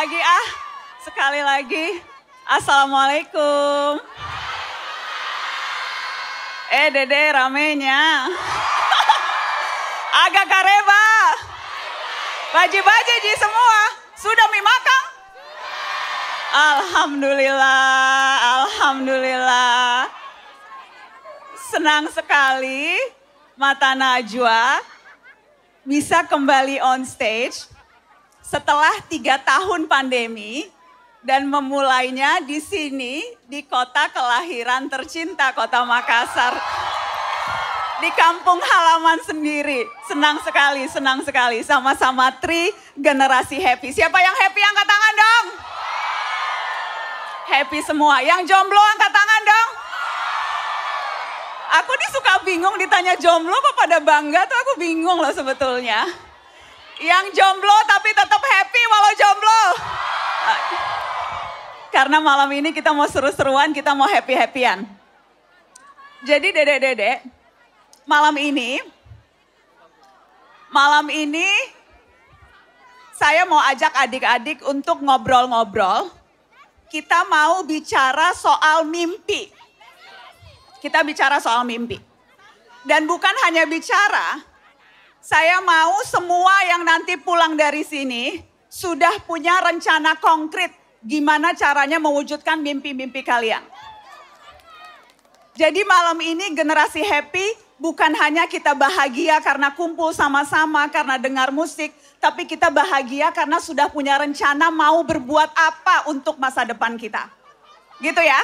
lagi ah, sekali lagi. Assalamualaikum. Eh dede ramenya. Agak kareba. Baji-baji ji semua. Sudah mie makan? Alhamdulillah, Alhamdulillah. Senang sekali Mata Najwa bisa kembali on stage setelah tiga tahun pandemi dan memulainya di sini di kota kelahiran tercinta kota Makassar di kampung halaman sendiri senang sekali senang sekali sama-sama tri generasi happy siapa yang happy angkat tangan dong happy semua yang jomblo angkat tangan dong aku disuka bingung ditanya jomblo apa pada bangga tuh aku bingung loh sebetulnya yang jomblo tapi tetap happy walau jomblo. Karena malam ini kita mau seru-seruan, kita mau happy-happyan. Jadi dede-dede, malam ini, malam ini saya mau ajak adik-adik untuk ngobrol-ngobrol. Kita mau bicara soal mimpi. Kita bicara soal mimpi. Dan bukan hanya bicara, saya mau semua yang nanti pulang dari sini sudah punya rencana konkret gimana caranya mewujudkan mimpi-mimpi kalian. Jadi malam ini generasi happy bukan hanya kita bahagia karena kumpul sama-sama, karena dengar musik, tapi kita bahagia karena sudah punya rencana mau berbuat apa untuk masa depan kita. Gitu ya.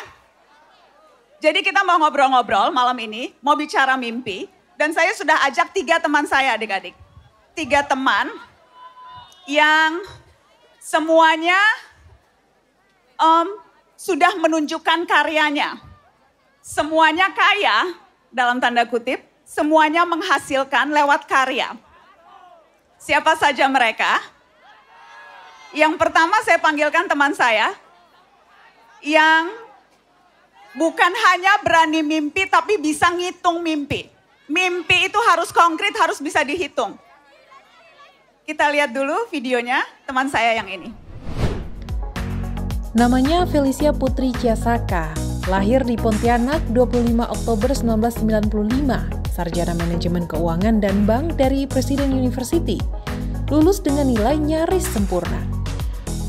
Jadi kita mau ngobrol-ngobrol malam ini, mau bicara mimpi, dan saya sudah ajak tiga teman saya adik-adik. Tiga teman yang semuanya um, sudah menunjukkan karyanya. Semuanya kaya, dalam tanda kutip, semuanya menghasilkan lewat karya. Siapa saja mereka? Yang pertama saya panggilkan teman saya, yang bukan hanya berani mimpi tapi bisa ngitung mimpi. Mimpi itu harus konkret, harus bisa dihitung. Kita lihat dulu videonya teman saya yang ini. Namanya Felicia Putri Ciasaka, lahir di Pontianak 25 Oktober 1995, sarjana manajemen keuangan dan bank dari Presiden University, lulus dengan nilai nyaris sempurna.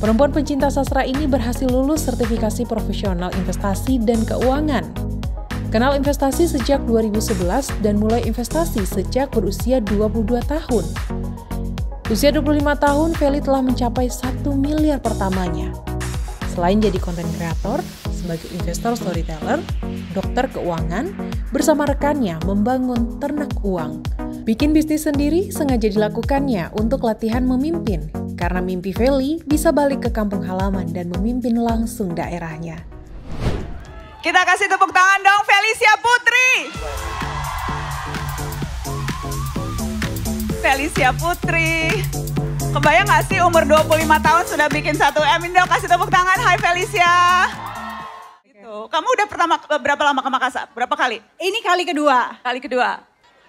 Perempuan pencinta sastra ini berhasil lulus sertifikasi profesional investasi dan keuangan Kenal investasi sejak 2011 dan mulai investasi sejak berusia 22 tahun. Usia 25 tahun, Feli telah mencapai 1 miliar pertamanya. Selain jadi konten kreator, sebagai investor storyteller, dokter keuangan, bersama rekannya membangun ternak uang. Bikin bisnis sendiri sengaja dilakukannya untuk latihan memimpin, karena mimpi Feli bisa balik ke kampung halaman dan memimpin langsung daerahnya. Kita kasih tepuk tangan dong Felicia Putri. Felicia Putri. Kebayang gak sih umur 25 tahun sudah bikin satu M Indo kasih tepuk tangan. Hai Felicia. Gitu. Kamu udah pertama berapa lama ke Makassar? Berapa kali? Ini kali kedua. Kali kedua.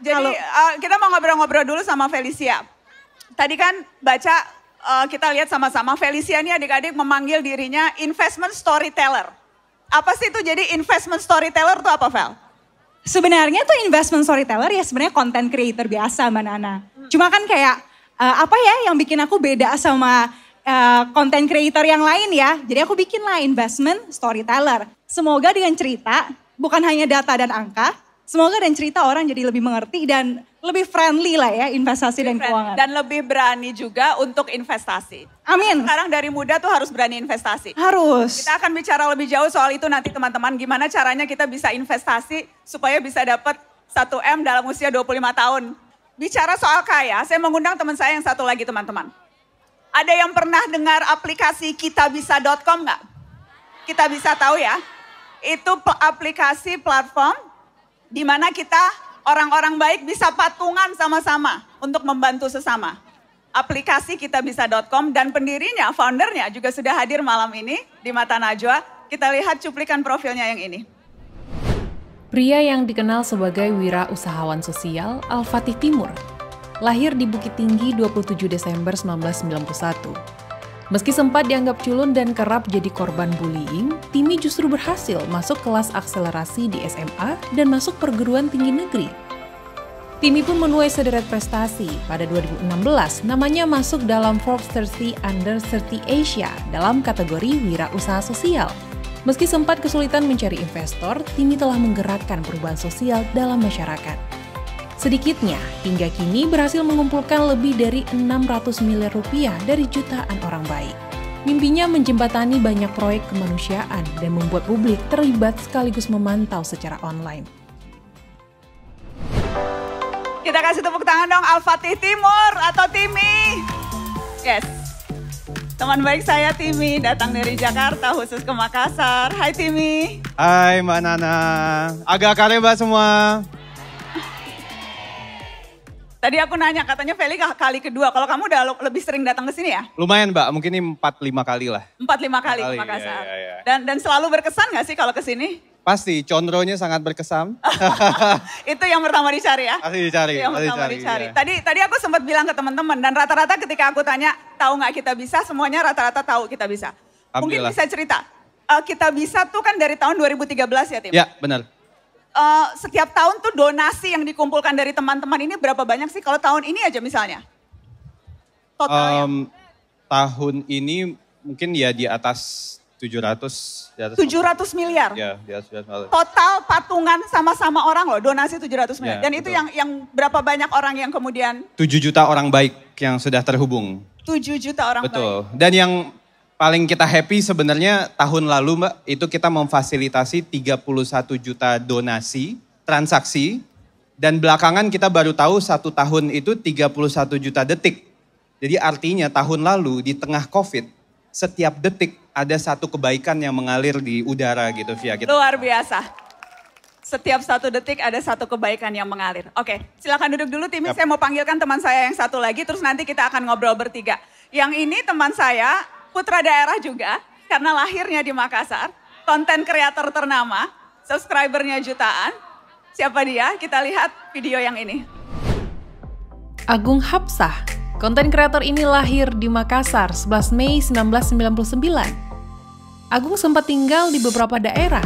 Jadi Halo. Eh, kita mau ngobrol-ngobrol dulu sama Felicia. Tadi kan baca uh, kita lihat sama-sama Felicia ini adik-adik memanggil dirinya investment storyteller apa sih itu jadi investment storyteller tuh apa, Val? Sebenarnya tuh investment storyteller ya sebenarnya content creator biasa Mbak Nana. Hmm. Cuma kan kayak uh, apa ya yang bikin aku beda sama uh, content creator yang lain ya. Jadi aku bikin lah investment storyteller. Semoga dengan cerita bukan hanya data dan angka, semoga dengan cerita orang jadi lebih mengerti dan lebih friendly lah ya investasi lebih dan friendly. keuangan. Dan lebih berani juga untuk investasi. Amin. Sekarang dari muda tuh harus berani investasi. Harus. Kita akan bicara lebih jauh soal itu nanti teman-teman. Gimana caranya kita bisa investasi supaya bisa dapat 1M dalam usia 25 tahun. Bicara soal kaya, saya mengundang teman saya yang satu lagi teman-teman. Ada yang pernah dengar aplikasi kitabisa.com nggak? Kita bisa tahu ya. Itu aplikasi platform di mana kita Orang-orang baik bisa patungan sama-sama untuk membantu sesama. Aplikasi kita bisa.com dan pendirinya, foundernya juga sudah hadir malam ini di Mata Najwa. Kita lihat cuplikan profilnya yang ini. Pria yang dikenal sebagai wira usahawan sosial Al-Fatih Timur, lahir di Bukit Tinggi 27 Desember 1991 Meski sempat dianggap culun dan kerap jadi korban bullying, Timi justru berhasil masuk kelas akselerasi di SMA dan masuk perguruan tinggi negeri. Timi pun menuai sederet prestasi. Pada 2016, namanya masuk dalam Forbes 30 Under 30 Asia dalam kategori wirausaha sosial. Meski sempat kesulitan mencari investor, Timi telah menggerakkan perubahan sosial dalam masyarakat. Sedikitnya, hingga kini berhasil mengumpulkan lebih dari 600 miliar rupiah dari jutaan orang baik. Mimpinya menjembatani banyak proyek kemanusiaan dan membuat publik terlibat sekaligus memantau secara online. Kita kasih tepuk tangan dong Al-Fatih Timur atau Timi. Yes. Teman baik saya Timi datang dari Jakarta khusus ke Makassar. Hai Timi. Hai Mbak Nana. Agak kareba semua. Tadi aku nanya, katanya Feli kali kedua. Kalau kamu udah lebih sering datang ke sini ya? Lumayan mbak, mungkin ini 4-5 kali lah. Empat lima kali, kali Makassar. Iya, iya, iya, Dan, dan selalu berkesan gak sih kalau ke sini? Pasti, condronya sangat berkesan. itu yang pertama dicari ya? Pasti dicari. Itu yang pertama dicari. dicari. Iya. Tadi tadi aku sempat bilang ke teman-teman, dan rata-rata ketika aku tanya, tahu nggak kita bisa? Semuanya rata-rata tahu kita bisa. Mungkin bisa cerita, uh, kita bisa tuh kan dari tahun 2013 ya Tim? Ya, benar uh, setiap tahun tuh donasi yang dikumpulkan dari teman-teman ini berapa banyak sih? Kalau tahun ini aja misalnya. Totalnya. Um, tahun ini mungkin ya di atas 700 di atas 700 miliar. Ya, di atas 700 miliar. Total patungan sama-sama orang loh, donasi 700 miliar. Ya, Dan itu yang yang berapa banyak orang yang kemudian 7 juta orang baik yang sudah terhubung. 7 juta orang betul. baik. Betul. Dan yang paling kita happy sebenarnya tahun lalu Mbak itu kita memfasilitasi 31 juta donasi transaksi dan belakangan kita baru tahu satu tahun itu 31 juta detik. Jadi artinya tahun lalu di tengah COVID setiap detik ada satu kebaikan yang mengalir di udara gitu via kita. Luar biasa. Setiap satu detik ada satu kebaikan yang mengalir. Oke, silakan duduk dulu Timi. Yep. Saya mau panggilkan teman saya yang satu lagi, terus nanti kita akan ngobrol bertiga. Yang ini teman saya putra daerah juga, karena lahirnya di Makassar, konten kreator ternama, subscribernya jutaan. Siapa dia? Kita lihat video yang ini. Agung Hapsah, konten kreator ini lahir di Makassar 11 Mei 1999. Agung sempat tinggal di beberapa daerah,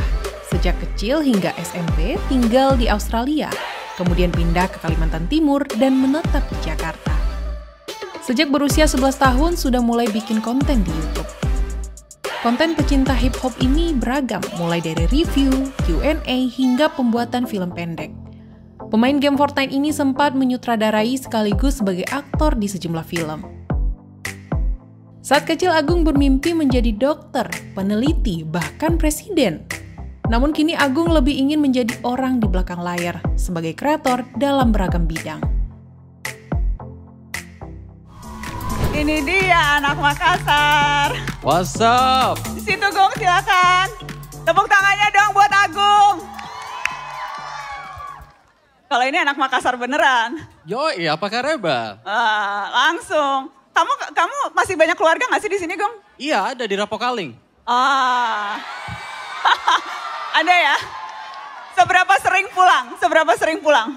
sejak kecil hingga SMP tinggal di Australia, kemudian pindah ke Kalimantan Timur dan menetap di Jakarta. Sejak berusia 11 tahun sudah mulai bikin konten di YouTube. Konten pecinta hip hop ini beragam, mulai dari review, Q&A, hingga pembuatan film pendek. Pemain game Fortnite ini sempat menyutradarai sekaligus sebagai aktor di sejumlah film. Saat kecil Agung bermimpi menjadi dokter, peneliti, bahkan presiden. Namun kini Agung lebih ingin menjadi orang di belakang layar sebagai kreator dalam beragam bidang. Ini dia anak Makassar. What's up? Di situ Gong silakan. Tepuk tangannya dong buat Agung. Kalau ini anak Makassar beneran. iya apa Reba? Uh, ah, langsung. Kamu kamu masih banyak keluarga gak sih di sini, Gong? Iya, ada di Rapokaling. Ah. ada ya? Seberapa sering pulang? Seberapa sering pulang?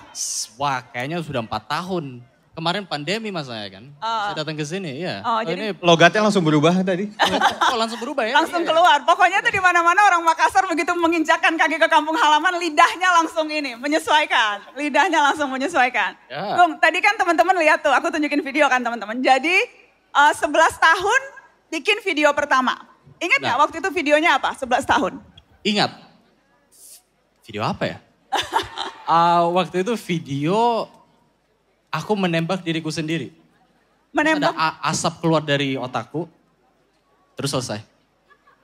Wah, kayaknya sudah empat tahun. Kemarin pandemi mas saya kan, oh. saya datang ke sini ya. Oh, oh, jadi ini logatnya langsung berubah tadi. oh langsung berubah ya? Langsung iya, iya. keluar. Pokoknya tuh di mana-mana orang Makassar begitu menginjakkan kaki ke kampung halaman, lidahnya langsung ini menyesuaikan, lidahnya langsung menyesuaikan. Ya. tadi kan teman-teman lihat tuh, aku tunjukin video kan teman-teman. Jadi uh, eh, 11 tahun bikin video pertama. Ingat nah. nggak nah. waktu itu videonya apa? 11 tahun. Ingat. Video apa ya? uh, waktu itu video aku menembak diriku sendiri. Menembak? ada asap keluar dari otakku, terus selesai.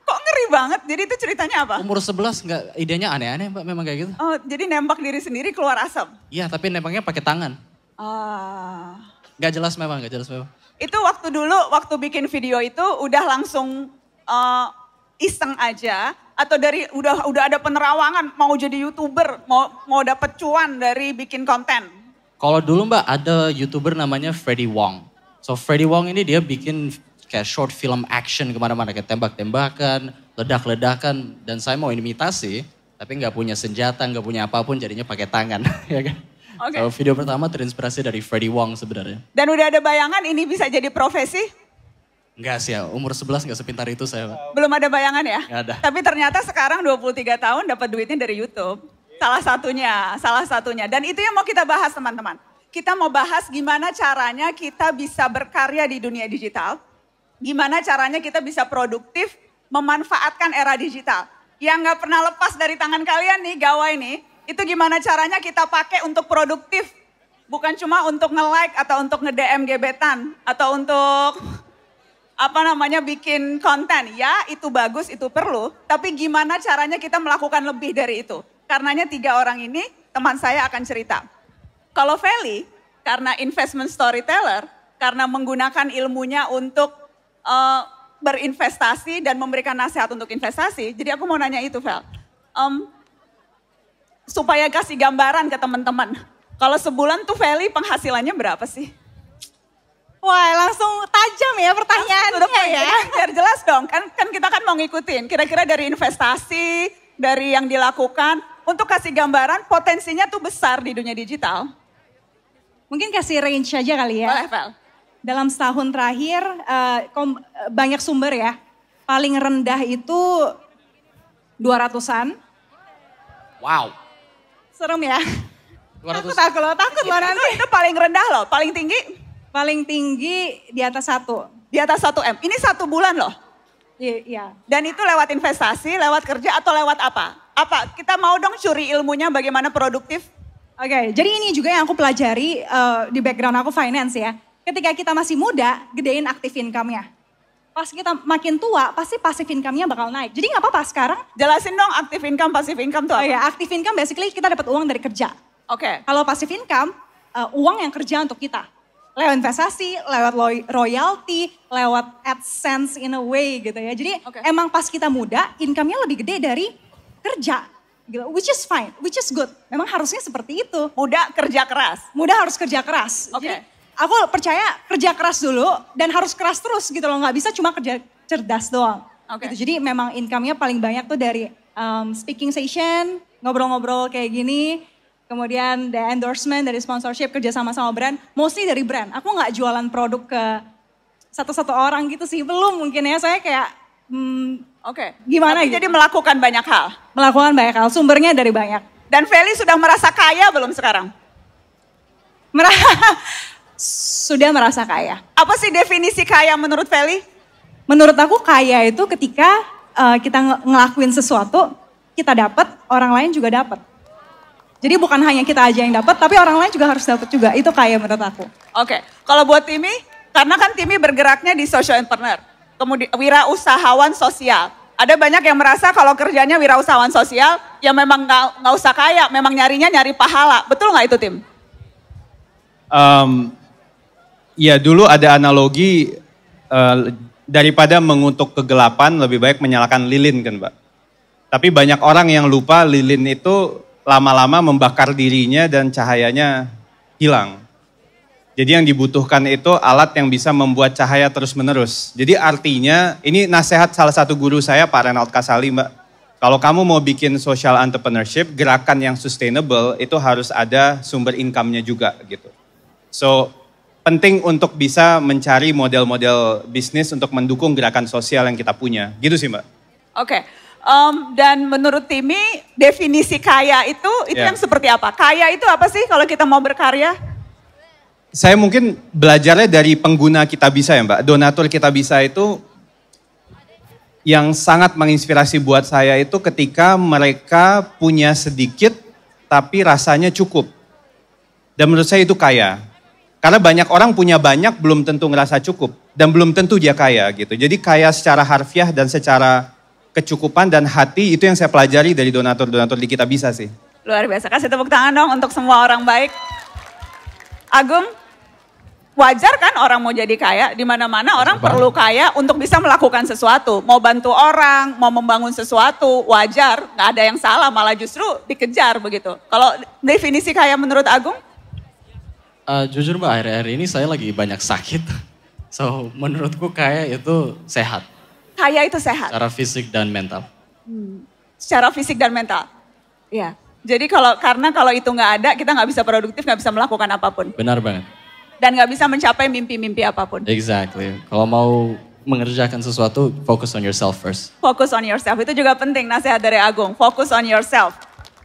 Kok ngeri banget? Jadi itu ceritanya apa? Umur 11 nggak idenya aneh-aneh mbak memang kayak gitu. Oh jadi nembak diri sendiri keluar asap? Iya tapi nembaknya pakai tangan. Ah. Gak jelas memang, gak jelas memang. Itu waktu dulu, waktu bikin video itu udah langsung uh, iseng aja atau dari udah udah ada penerawangan mau jadi youtuber mau mau dapet cuan dari bikin konten kalau dulu mbak ada youtuber namanya Freddy Wong. So Freddy Wong ini dia bikin kayak short film action kemana-mana. Kayak tembak-tembakan, ledak-ledakan. Dan saya mau imitasi, tapi nggak punya senjata, nggak punya apapun jadinya pakai tangan. ya kan? Okay. So, video pertama terinspirasi dari Freddy Wong sebenarnya. Dan udah ada bayangan ini bisa jadi profesi? Enggak sih ya, umur 11 gak sepintar itu saya. Belum ada bayangan ya? Gak ada. Tapi ternyata sekarang 23 tahun dapat duitnya dari Youtube. Salah satunya, salah satunya. Dan itu yang mau kita bahas teman-teman. Kita mau bahas gimana caranya kita bisa berkarya di dunia digital. Gimana caranya kita bisa produktif memanfaatkan era digital. Yang gak pernah lepas dari tangan kalian nih gawai nih. Itu gimana caranya kita pakai untuk produktif. Bukan cuma untuk nge-like atau untuk nge-DM gebetan. Atau untuk apa namanya bikin konten. Ya itu bagus, itu perlu. Tapi gimana caranya kita melakukan lebih dari itu Karenanya tiga orang ini teman saya akan cerita. Kalau Feli, karena investment storyteller, karena menggunakan ilmunya untuk uh, berinvestasi dan memberikan nasihat untuk investasi. Jadi aku mau nanya itu, Fel. Um, supaya kasih gambaran ke teman-teman. Kalau sebulan tuh Feli penghasilannya berapa sih? Wah, langsung tajam ya pertanyaannya ya. ya. Biar jelas dong, kan kan kita kan mau ngikutin. Kira-kira dari investasi, dari yang dilakukan, untuk kasih gambaran potensinya tuh besar di dunia digital. Mungkin kasih range aja kali ya. Boleh, Dalam setahun terakhir uh, banyak sumber ya. Paling rendah itu 200-an. Wow. Serem ya. 200. Takut aku loh, takut loh iya. nanti. Itu paling rendah loh, paling tinggi? Paling tinggi di atas satu. Di atas satu M. Ini satu bulan loh. Iya. Dan itu lewat investasi, lewat kerja atau lewat apa? apa kita mau dong curi ilmunya bagaimana produktif? Oke, okay, jadi ini juga yang aku pelajari uh, di background aku finance ya. Ketika kita masih muda, gedein aktif income-nya. Pas kita makin tua, pasti pasif income-nya bakal naik. Jadi nggak apa-apa sekarang. Jelasin dong aktif income, pasif income tuh oh iya, apa? Oh ya, aktif income basically kita dapat uang dari kerja. Oke. Okay. Kalau pasif income, uh, uang yang kerja untuk kita. Lewat investasi, lewat royalty, lewat AdSense in a way gitu ya. Jadi okay. emang pas kita muda, income-nya lebih gede dari kerja. Gitu, which is fine, which is good. Memang harusnya seperti itu. Muda kerja keras. Muda harus kerja keras. Oke. Okay. aku percaya kerja keras dulu dan harus keras terus gitu loh. Nggak bisa cuma kerja cerdas doang. Okay. Gitu. Jadi memang income-nya paling banyak tuh dari um, speaking session, ngobrol-ngobrol kayak gini, kemudian the endorsement dari sponsorship kerja sama sama brand, mostly dari brand. Aku nggak jualan produk ke satu-satu orang gitu sih, belum mungkin ya. Saya kayak hmm, Oke. Okay. Gimana? Tapi gitu? Jadi melakukan banyak hal. Melakukan banyak hal. Sumbernya dari banyak. Dan Feli sudah merasa kaya belum sekarang? Merasa sudah merasa kaya. Apa sih definisi kaya menurut Feli? Menurut aku kaya itu ketika uh, kita ngelakuin sesuatu, kita dapat, orang lain juga dapat. Jadi bukan hanya kita aja yang dapat, tapi orang lain juga harus dapat juga. Itu kaya menurut aku. Oke. Okay. Kalau buat Timi, karena kan Timi bergeraknya di social entrepreneur kemudian wirausahawan sosial. Ada banyak yang merasa kalau kerjanya wirausahawan sosial, ya memang nggak usah kaya, memang nyarinya nyari pahala. Betul nggak itu tim? Um, ya dulu ada analogi uh, daripada mengutuk kegelapan lebih baik menyalakan lilin kan mbak. Tapi banyak orang yang lupa lilin itu lama-lama membakar dirinya dan cahayanya hilang. Jadi yang dibutuhkan itu alat yang bisa membuat cahaya terus-menerus. Jadi artinya, ini nasihat salah satu guru saya Pak Renald Kasali Mbak. Kalau kamu mau bikin social entrepreneurship, gerakan yang sustainable itu harus ada sumber income-nya juga gitu. So, penting untuk bisa mencari model-model bisnis untuk mendukung gerakan sosial yang kita punya. Gitu sih Mbak. Oke. Okay. Um, dan menurut Timi, definisi kaya itu, itu yeah. yang seperti apa? Kaya itu apa sih kalau kita mau berkarya? saya mungkin belajarnya dari pengguna kita bisa ya Mbak. Donatur kita bisa itu yang sangat menginspirasi buat saya itu ketika mereka punya sedikit tapi rasanya cukup. Dan menurut saya itu kaya. Karena banyak orang punya banyak belum tentu ngerasa cukup dan belum tentu dia kaya gitu. Jadi kaya secara harfiah dan secara kecukupan dan hati itu yang saya pelajari dari donatur-donatur di kita bisa sih. Luar biasa, kasih tepuk tangan dong untuk semua orang baik. Agung, wajar kan orang mau jadi kaya di mana-mana iya, orang Bang. perlu kaya untuk bisa melakukan sesuatu mau bantu orang mau membangun sesuatu wajar nggak ada yang salah malah justru dikejar begitu kalau definisi kaya menurut Agung uh, jujur mbak akhir-akhir ini saya lagi banyak sakit so menurutku kaya itu sehat kaya itu sehat secara fisik dan mental hmm. secara fisik dan mental ya jadi kalau karena kalau itu nggak ada kita nggak bisa produktif nggak bisa melakukan apapun benar banget dan nggak bisa mencapai mimpi-mimpi apapun. Exactly. Kalau mau mengerjakan sesuatu, focus on yourself first. Focus on yourself itu juga penting nasihat dari Agung. Focus on yourself.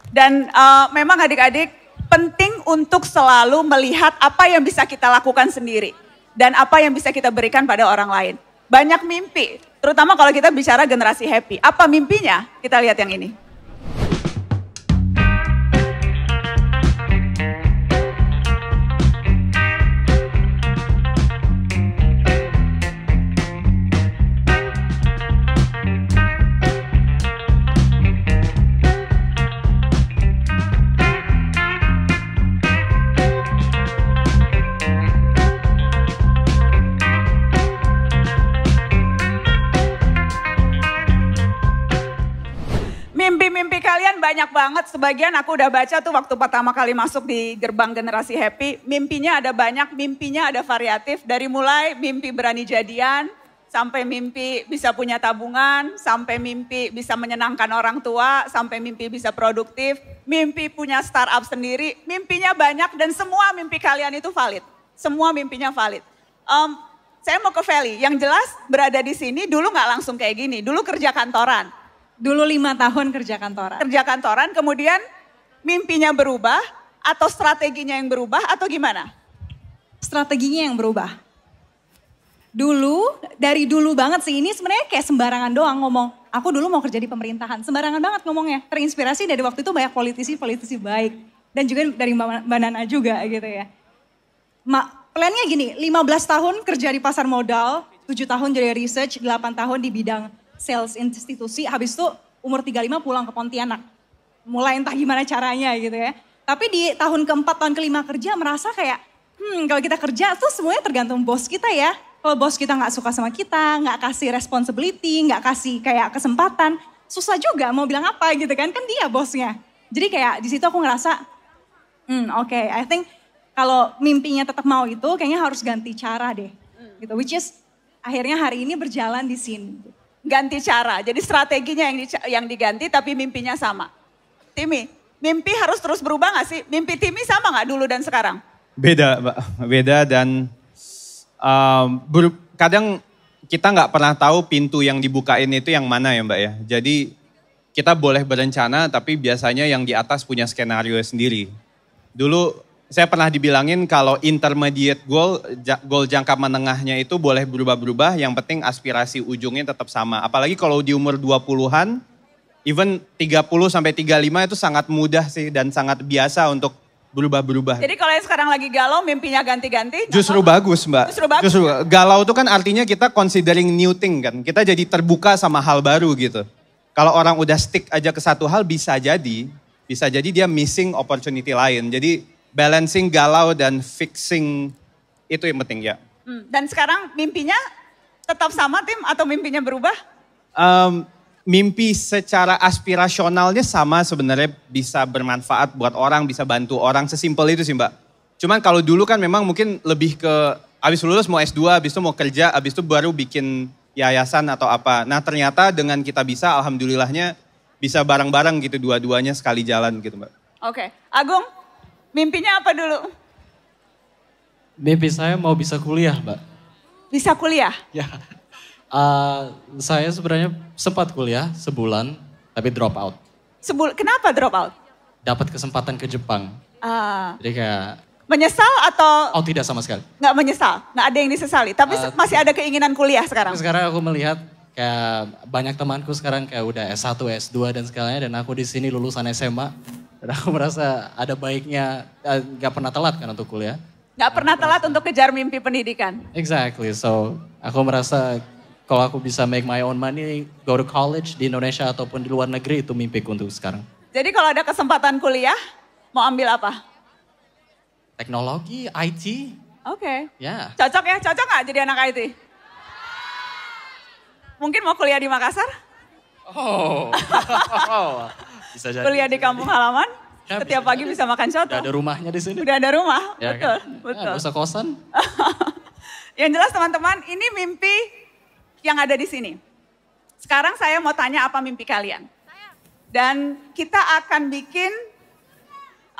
Dan uh, memang adik-adik penting untuk selalu melihat apa yang bisa kita lakukan sendiri dan apa yang bisa kita berikan pada orang lain. Banyak mimpi, terutama kalau kita bicara generasi happy. Apa mimpinya? Kita lihat yang ini. banget sebagian aku udah baca tuh waktu pertama kali masuk di gerbang generasi happy. Mimpinya ada banyak, mimpinya ada variatif. Dari mulai mimpi berani jadian, sampai mimpi bisa punya tabungan, sampai mimpi bisa menyenangkan orang tua, sampai mimpi bisa produktif, mimpi punya startup sendiri. Mimpinya banyak dan semua mimpi kalian itu valid. Semua mimpinya valid. Um, saya mau ke Feli, yang jelas berada di sini dulu nggak langsung kayak gini, dulu kerja kantoran Dulu lima tahun kerja kantoran. Kerja kantoran, kemudian mimpinya berubah atau strateginya yang berubah atau gimana? Strateginya yang berubah. Dulu, dari dulu banget sih ini sebenarnya kayak sembarangan doang ngomong. Aku dulu mau kerja di pemerintahan, sembarangan banget ngomongnya. Terinspirasi dari waktu itu banyak politisi-politisi baik. Dan juga dari Mbak Nana juga gitu ya. Ma, plannya gini, 15 tahun kerja di pasar modal, 7 tahun jadi research, 8 tahun di bidang sales institusi, habis itu umur 35 pulang ke Pontianak. Mulai entah gimana caranya gitu ya. Tapi di tahun keempat, tahun kelima kerja merasa kayak, hmm kalau kita kerja tuh semuanya tergantung bos kita ya. Kalau bos kita nggak suka sama kita, nggak kasih responsibility, nggak kasih kayak kesempatan, susah juga mau bilang apa gitu kan, kan dia bosnya. Jadi kayak di situ aku ngerasa, hmm oke, okay, I think kalau mimpinya tetap mau itu, kayaknya harus ganti cara deh. Gitu, which is akhirnya hari ini berjalan di sini ganti cara. Jadi strateginya yang di, yang diganti tapi mimpinya sama. Timi, mimpi harus terus berubah gak sih? Mimpi Timi sama gak dulu dan sekarang? Beda, mbak. beda dan um, kadang kita nggak pernah tahu pintu yang dibukain itu yang mana ya mbak ya. Jadi kita boleh berencana tapi biasanya yang di atas punya skenario sendiri. Dulu saya pernah dibilangin kalau intermediate goal, goal jangka menengahnya itu boleh berubah-berubah, yang penting aspirasi ujungnya tetap sama. Apalagi kalau di umur 20-an, even 30 sampai 35 itu sangat mudah sih dan sangat biasa untuk berubah-berubah. Jadi kalau yang sekarang lagi galau mimpinya ganti-ganti? Justru apa? bagus mbak. Justru bagus? Justru, ya? galau itu kan artinya kita considering new thing kan. Kita jadi terbuka sama hal baru gitu. Kalau orang udah stick aja ke satu hal bisa jadi, bisa jadi dia missing opportunity lain. Jadi balancing galau dan fixing itu yang penting ya. Hmm, dan sekarang mimpinya tetap sama tim atau mimpinya berubah? Um, mimpi secara aspirasionalnya sama sebenarnya bisa bermanfaat buat orang, bisa bantu orang, sesimpel itu sih mbak. Cuman kalau dulu kan memang mungkin lebih ke abis lulus mau S2, abis itu mau kerja, abis itu baru bikin yayasan atau apa. Nah ternyata dengan kita bisa alhamdulillahnya bisa bareng-bareng gitu dua-duanya sekali jalan gitu mbak. Oke, okay. Agung Mimpinya apa dulu? Mimpi saya mau bisa kuliah, Mbak. Bisa kuliah? Ya. Uh, saya sebenarnya sempat kuliah sebulan, tapi drop out. Sebul Kenapa drop out? Dapat kesempatan ke Jepang. Uh. Jadi kayak... Menyesal atau... Oh tidak sama sekali. Nggak menyesal, nggak ada yang disesali. Tapi uh, masih ada keinginan kuliah sekarang. Sekarang aku melihat kayak banyak temanku sekarang kayak udah S1, S2 dan segalanya. Dan aku di sini lulusan SMA dan aku merasa ada baiknya eh, nggak pernah telat kan untuk kuliah. Nggak pernah aku telat merasa, untuk kejar mimpi pendidikan. Exactly. So aku merasa kalau aku bisa make my own money, go to college di Indonesia ataupun di luar negeri itu mimpiku untuk sekarang. Jadi kalau ada kesempatan kuliah, mau ambil apa? Teknologi, IT. Oke. Okay. Ya. Yeah. Cocok ya, cocok nggak jadi anak IT? Mungkin mau kuliah di Makassar? Oh. oh. Bisa jadi. Kuliah di kampung halaman? Ya, setiap pagi jadi. bisa makan soto. Udah ada rumahnya di sini. Udah ada rumah, ya, betul. Kan? betul. Ya, kosan. yang jelas teman-teman, ini mimpi yang ada di sini. Sekarang saya mau tanya apa mimpi kalian. Dan kita akan bikin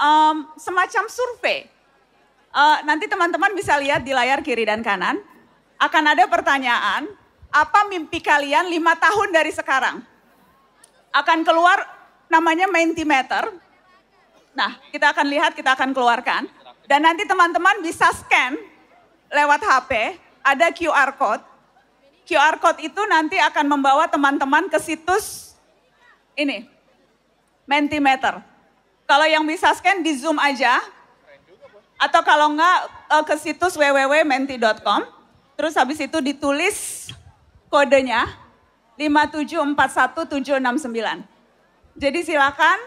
um, semacam survei. Uh, nanti teman-teman bisa lihat di layar kiri dan kanan. Akan ada pertanyaan, apa mimpi kalian lima tahun dari sekarang? Akan keluar namanya Mentimeter. Nah, kita akan lihat, kita akan keluarkan. Dan nanti teman-teman bisa scan lewat HP, ada QR code. QR code itu nanti akan membawa teman-teman ke situs ini, Mentimeter. Kalau yang bisa scan di Zoom aja, atau kalau enggak eh, ke situs www.menti.com. Terus habis itu ditulis kodenya 5741769. Jadi silakan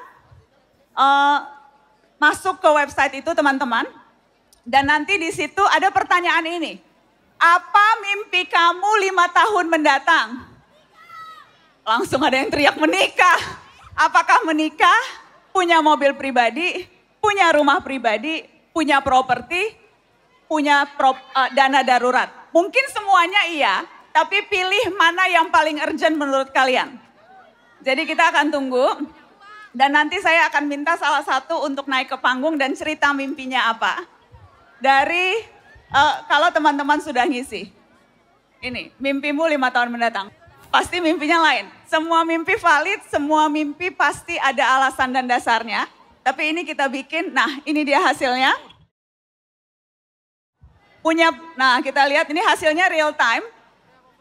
uh, masuk ke website itu teman-teman. Dan nanti di situ ada pertanyaan ini. Apa mimpi kamu lima tahun mendatang? Langsung ada yang teriak menikah. Apakah menikah, punya mobil pribadi, punya rumah pribadi, punya properti, punya prop, uh, dana darurat? Mungkin semuanya iya, tapi pilih mana yang paling urgent menurut kalian. Jadi kita akan tunggu. Dan nanti saya akan minta salah satu untuk naik ke panggung dan cerita mimpinya apa. Dari uh, kalau teman-teman sudah ngisi. Ini, mimpimu lima tahun mendatang. Pasti mimpinya lain. Semua mimpi valid, semua mimpi pasti ada alasan dan dasarnya. Tapi ini kita bikin, nah ini dia hasilnya. Punya, nah kita lihat ini hasilnya real time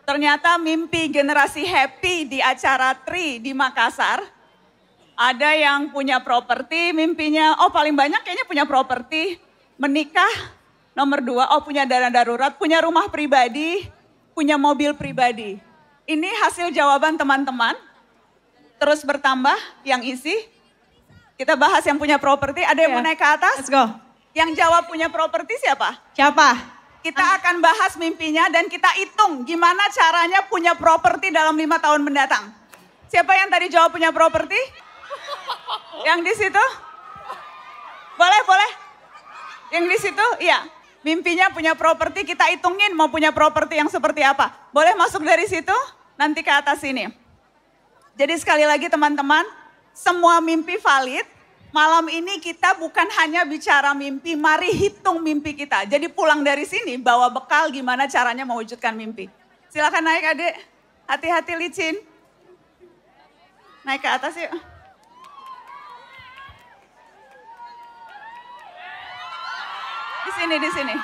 Ternyata mimpi generasi happy di acara TRI di Makassar. Ada yang punya properti, mimpinya, oh paling banyak kayaknya punya properti, menikah, nomor dua, oh punya dana darurat, punya rumah pribadi, punya mobil pribadi. Ini hasil jawaban teman-teman, terus bertambah yang isi. Kita bahas yang punya properti, ada yang yeah. mau naik ke atas? Let's go. Yang jawab punya properti siapa? Siapa? Kita ah. akan bahas mimpinya dan kita hitung gimana caranya punya properti dalam lima tahun mendatang. Siapa yang tadi jawab punya properti? Yang di situ? Boleh, boleh. Yang di situ? Iya. Mimpinya punya properti, kita hitungin mau punya properti yang seperti apa. Boleh masuk dari situ, nanti ke atas sini. Jadi sekali lagi teman-teman, semua mimpi valid, Malam ini kita bukan hanya bicara mimpi, mari hitung mimpi kita. Jadi pulang dari sini bawa bekal gimana caranya mewujudkan mimpi. Silakan naik adik, hati-hati licin. Naik ke atas yuk. Di sini, di sini.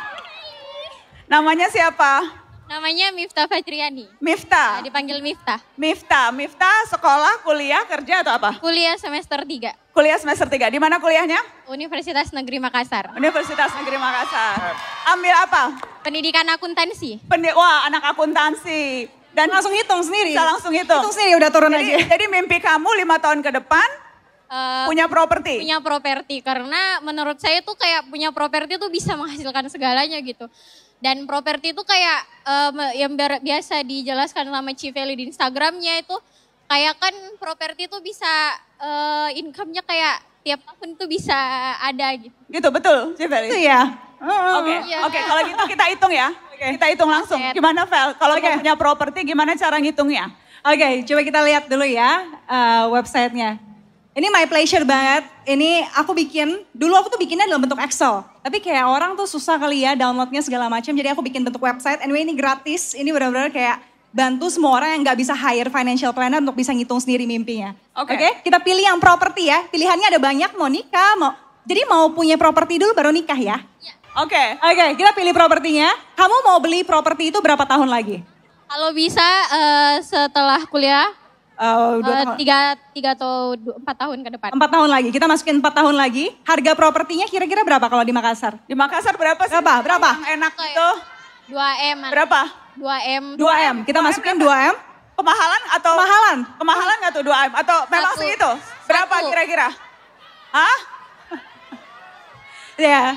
Namanya siapa? Namanya Mifta Fajriani. Mifta. Nah, dipanggil Mifta. Mifta. Mifta. sekolah, kuliah, kerja atau apa? Kuliah semester 3. Kuliah semester 3. Di mana kuliahnya? Universitas Negeri Makassar. Universitas Negeri Makassar. Ambil apa? Pendidikan akuntansi. Pendi Wah, anak akuntansi. Dan langsung hitung sendiri. Bisa langsung hitung. Hitung sendiri udah turun jadi, aja. Jadi mimpi kamu lima tahun ke depan Uh, punya properti punya properti karena menurut saya tuh kayak punya properti tuh bisa menghasilkan segalanya gitu dan properti itu kayak um, yang biasa dijelaskan sama Civeli di Instagramnya itu kayak kan properti itu bisa uh, income-nya kayak tiap tahun tuh bisa ada gitu. Gitu betul Civeli? Itu ya. Oke, iya. oke. Kalau gitu kita hitung ya. Okay. Kita hitung langsung. Okay. Gimana Vel? Kalau okay. punya properti gimana cara ngitungnya? Oke, okay, coba kita lihat dulu ya uh, websitenya. Ini my pleasure banget. Ini aku bikin, dulu aku tuh bikinnya dalam bentuk Excel. Tapi kayak orang tuh susah kali ya downloadnya segala macam. Jadi aku bikin bentuk website. Anyway ini gratis. Ini benar-benar kayak bantu semua orang yang nggak bisa hire financial planner untuk bisa ngitung sendiri mimpinya. Oke. Okay. Okay? Kita pilih yang properti ya. Pilihannya ada banyak. Mau nikah, mau jadi mau punya properti dulu baru nikah ya. ya. Oke. Yeah. Oke. Okay, kita pilih propertinya. Kamu mau beli properti itu berapa tahun lagi? Kalau bisa uh, setelah kuliah Uh, dua uh, tiga, tiga atau dua, empat tahun ke depan. Empat tahun lagi, kita masukin empat tahun lagi. Harga propertinya kira-kira berapa kalau di Makassar? Di Makassar berapa sih? Berapa? Berapa? Yang enak ya. itu. dua m Berapa? dua m dua m kita 2 masukin dua m Kemahalan ya, atau? Kemahalan. Kemahalan gak tuh dua m Atau memang Satu. segitu? Berapa kira-kira? ah ya. Yeah.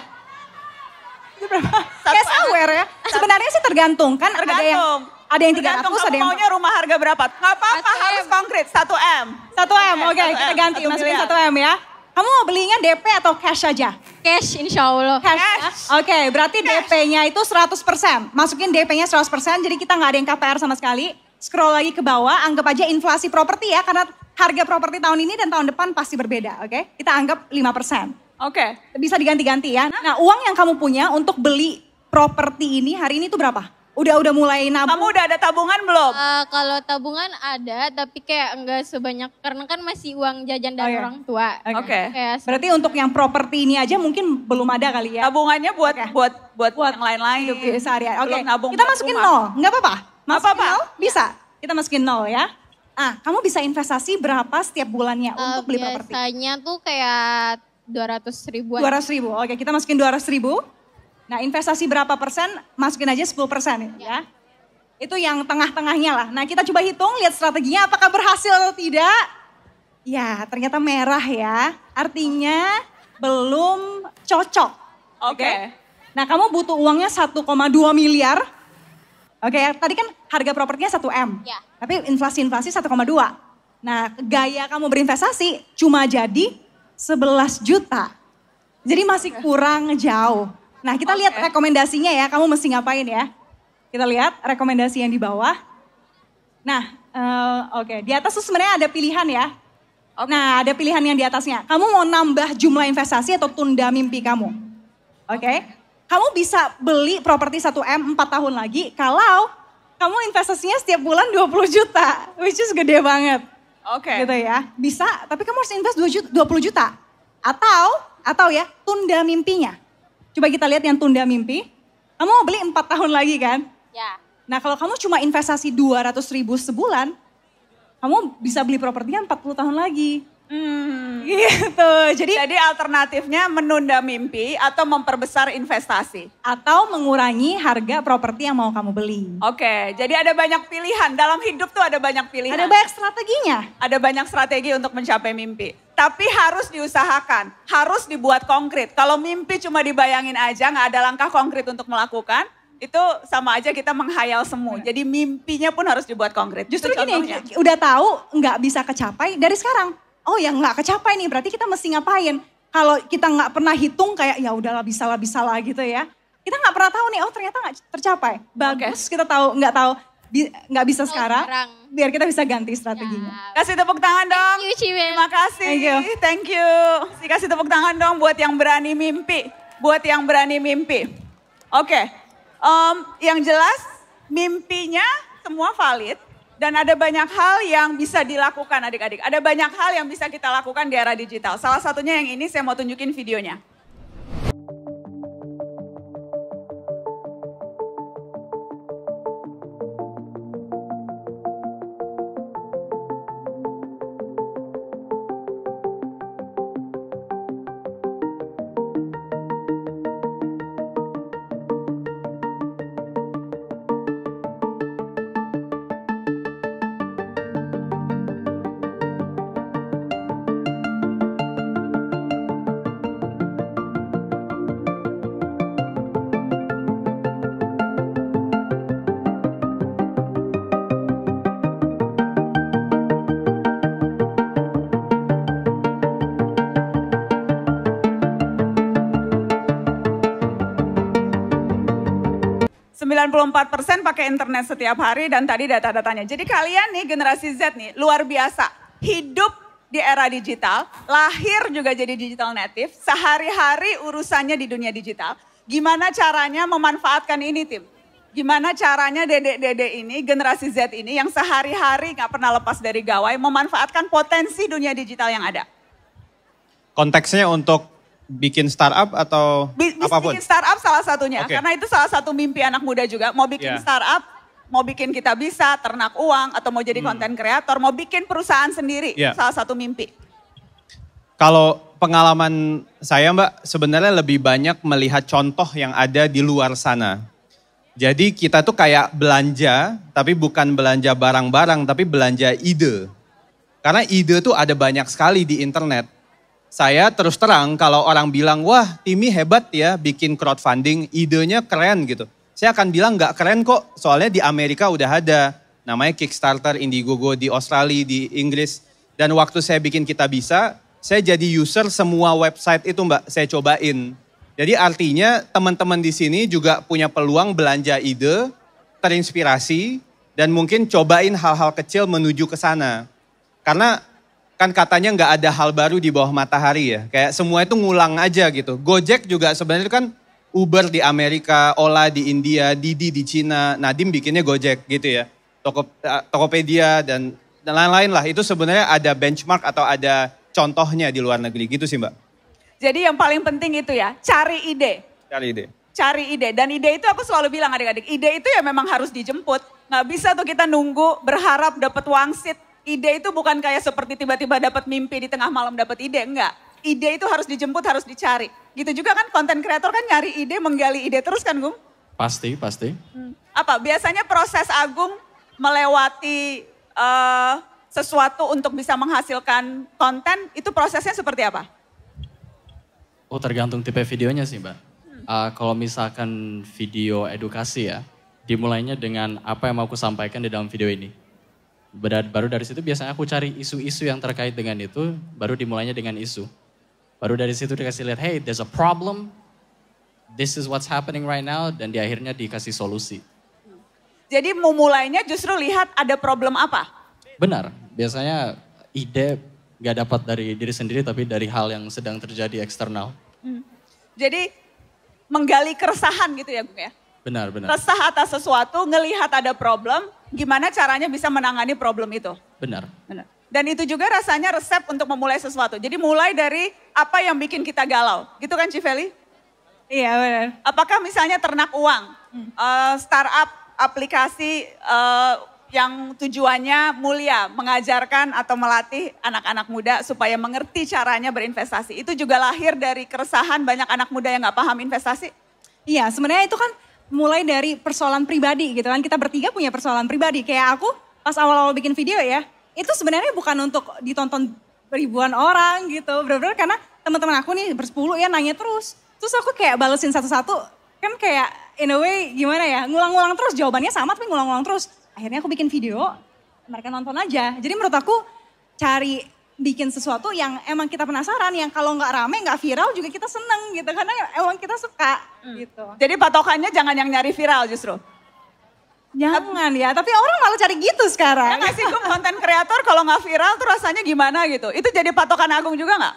Itu berapa? Satu. ya. Sebenarnya sih tergantung kan. Tergantung. Ada yang ada yang 300, Tergantung ada yang... maunya rumah harga berapa? Gak apa-apa, harus konkret, 1M. Satu m oke okay, kita ganti, 1 masukin satu m ya. Kamu mau belinya DP atau cash aja? Cash insya Allah. Cash. cash. Oke, okay, berarti DP-nya itu 100%. Masukin DP-nya 100%, jadi kita nggak ada yang KPR sama sekali. Scroll lagi ke bawah, anggap aja inflasi properti ya, karena harga properti tahun ini dan tahun depan pasti berbeda, oke? Okay? Kita anggap 5%. Oke. Okay. Bisa diganti-ganti ya. Nah, uang yang kamu punya untuk beli properti ini hari ini itu berapa? Udah udah mulai nabung. Kamu udah ada tabungan belum? Uh, kalau tabungan ada, tapi kayak enggak sebanyak karena kan masih uang jajan dari oh, iya. orang tua. Oke. Okay. Okay. Berarti untuk yang properti ini aja mungkin belum ada kali ya. Tabungannya buat okay. buat buat, buat yang lain-lain. sehari Oke. Okay. Nabung Kita masukin rumah. nol, nggak apa-apa. Masukin apa-apa. nol iya. bisa. Kita masukin nol ya. Ah, kamu bisa investasi berapa setiap bulannya uh, untuk beli properti? Biasanya tuh kayak 200 ribuan. 200 ribu, oke kita masukin 200 ribu. Nah investasi berapa persen, masukin aja 10 persen ya. ya. Itu yang tengah-tengahnya lah. Nah kita coba hitung, lihat strateginya apakah berhasil atau tidak. Ya ternyata merah ya, artinya belum cocok. Oke. Okay? Nah kamu butuh uangnya 1,2 miliar. Oke, okay, tadi kan harga propertinya 1M. Ya. Tapi inflasi-inflasi 1,2. Nah, gaya kamu berinvestasi cuma jadi 11 juta. Jadi masih kurang jauh. Nah kita okay. lihat rekomendasinya ya, kamu mesti ngapain ya. Kita lihat rekomendasi yang di bawah. Nah uh, oke, okay. di atas tuh sebenarnya ada pilihan ya. Okay. Nah ada pilihan yang di atasnya. Kamu mau nambah jumlah investasi atau tunda mimpi kamu? Oke. Okay? Kamu bisa beli properti 1M 4 tahun lagi kalau kamu investasinya setiap bulan 20 juta, which is gede banget. Oke. Okay. Gitu ya. Bisa, tapi kamu harus invest 20 juta. Atau, atau ya, tunda mimpinya. Coba kita lihat yang tunda mimpi. Kamu mau beli empat tahun lagi kan? Ya. Nah kalau kamu cuma investasi 200 ribu sebulan, kamu bisa beli propertinya 40 tahun lagi. Hmm. Gitu. Jadi, Jadi alternatifnya menunda mimpi atau memperbesar investasi atau mengurangi harga properti yang mau kamu beli. Oke, okay. jadi ada banyak pilihan dalam hidup tuh ada banyak pilihan. Ada banyak strateginya. Ada banyak strategi untuk mencapai mimpi tapi harus diusahakan, harus dibuat konkret. Kalau mimpi cuma dibayangin aja, nggak ada langkah konkret untuk melakukan, itu sama aja kita menghayal semua. Iya. Jadi mimpinya pun harus dibuat konkret. Justru gini, udah tahu nggak bisa kecapai dari sekarang. Oh ya nggak kecapai nih, berarti kita mesti ngapain? Kalau kita nggak pernah hitung kayak ya udahlah bisa lah bisa lah gitu ya. Kita nggak pernah tahu nih, oh ternyata nggak tercapai. Bagus okay. kita tahu nggak tahu nggak bisa oh, sekarang. sekarang biar kita bisa ganti strateginya. Kasih tepuk tangan dong. Thank you, Terima kasih. Thank you. Thank you. Kasih tepuk tangan dong buat yang berani mimpi. Buat yang berani mimpi. Oke. Okay. Um, yang jelas mimpinya semua valid. Dan ada banyak hal yang bisa dilakukan adik-adik. Ada banyak hal yang bisa kita lakukan di era digital. Salah satunya yang ini saya mau tunjukin videonya. 94 persen pakai internet setiap hari dan tadi data-datanya. Jadi kalian nih generasi Z nih luar biasa. Hidup di era digital, lahir juga jadi digital native, sehari-hari urusannya di dunia digital. Gimana caranya memanfaatkan ini tim? Gimana caranya dede dede ini, generasi Z ini yang sehari-hari nggak pernah lepas dari gawai memanfaatkan potensi dunia digital yang ada? Konteksnya untuk bikin startup atau Bi apapun? Bikin startup salah satunya, okay. karena itu salah satu mimpi anak muda juga. Mau bikin yeah. startup, mau bikin kita bisa ternak uang, atau mau jadi konten hmm. kreator, mau bikin perusahaan sendiri, yeah. salah satu mimpi. Kalau pengalaman saya mbak, sebenarnya lebih banyak melihat contoh yang ada di luar sana. Jadi kita tuh kayak belanja, tapi bukan belanja barang-barang, tapi belanja ide. Karena ide tuh ada banyak sekali di internet saya terus terang kalau orang bilang, wah Timmy hebat ya bikin crowdfunding, idenya keren gitu. Saya akan bilang nggak keren kok, soalnya di Amerika udah ada. Namanya Kickstarter, Indiegogo, di Australia, di Inggris. Dan waktu saya bikin Kita Bisa, saya jadi user semua website itu mbak, saya cobain. Jadi artinya teman-teman di sini juga punya peluang belanja ide, terinspirasi, dan mungkin cobain hal-hal kecil menuju ke sana. Karena kan katanya nggak ada hal baru di bawah matahari ya. Kayak semua itu ngulang aja gitu. Gojek juga sebenarnya kan Uber di Amerika, Ola di India, Didi di Cina, Nadim bikinnya Gojek gitu ya. Eh, Tokopedia dan dan lain-lain lah. Itu sebenarnya ada benchmark atau ada contohnya di luar negeri gitu sih mbak. Jadi yang paling penting itu ya, cari ide. Cari ide. Cari ide. Dan ide itu aku selalu bilang adik-adik, ide itu ya memang harus dijemput. Nggak bisa tuh kita nunggu berharap dapat wangsit ide itu bukan kayak seperti tiba-tiba dapat mimpi di tengah malam dapat ide, enggak. Ide itu harus dijemput, harus dicari. Gitu juga kan konten kreator kan nyari ide, menggali ide terus kan Gung? Pasti, pasti. Hmm. Apa, biasanya proses Agung melewati uh, sesuatu untuk bisa menghasilkan konten, itu prosesnya seperti apa? Oh tergantung tipe videonya sih mbak. Uh, kalau misalkan video edukasi ya, dimulainya dengan apa yang mau aku sampaikan di dalam video ini baru dari situ biasanya aku cari isu-isu yang terkait dengan itu, baru dimulainya dengan isu. Baru dari situ dikasih lihat, hey, there's a problem, this is what's happening right now, dan di akhirnya dikasih solusi. Jadi memulainya justru lihat ada problem apa? Benar, biasanya ide gak dapat dari diri sendiri tapi dari hal yang sedang terjadi eksternal. Hmm. Jadi menggali keresahan gitu ya Bung ya? Benar, benar. Resah atas sesuatu, ngelihat ada problem, gimana caranya bisa menangani problem itu. Benar. Benar. Dan itu juga rasanya resep untuk memulai sesuatu. Jadi mulai dari apa yang bikin kita galau. Gitu kan Civeli? Iya benar. Apakah misalnya ternak uang, uh, startup aplikasi uh, yang tujuannya mulia, mengajarkan atau melatih anak-anak muda supaya mengerti caranya berinvestasi. Itu juga lahir dari keresahan banyak anak muda yang nggak paham investasi. Iya, sebenarnya itu kan mulai dari persoalan pribadi gitu kan. Kita bertiga punya persoalan pribadi. Kayak aku pas awal-awal bikin video ya, itu sebenarnya bukan untuk ditonton ribuan orang gitu. Bener-bener karena teman-teman aku nih bersepuluh ya nanya terus. Terus aku kayak balesin satu-satu, kan kayak in a way gimana ya, ngulang-ngulang terus jawabannya sama tapi ngulang-ngulang terus. Akhirnya aku bikin video, mereka nonton aja. Jadi menurut aku cari bikin sesuatu yang emang kita penasaran, yang kalau nggak rame nggak viral juga kita seneng gitu karena emang kita suka hmm. gitu. Jadi patokannya jangan yang nyari viral justru. Jangan ya, tapi orang malah cari gitu sekarang. Ya nggak sih, gue konten kreator kalau nggak viral tuh rasanya gimana gitu. Itu jadi patokan agung juga nggak?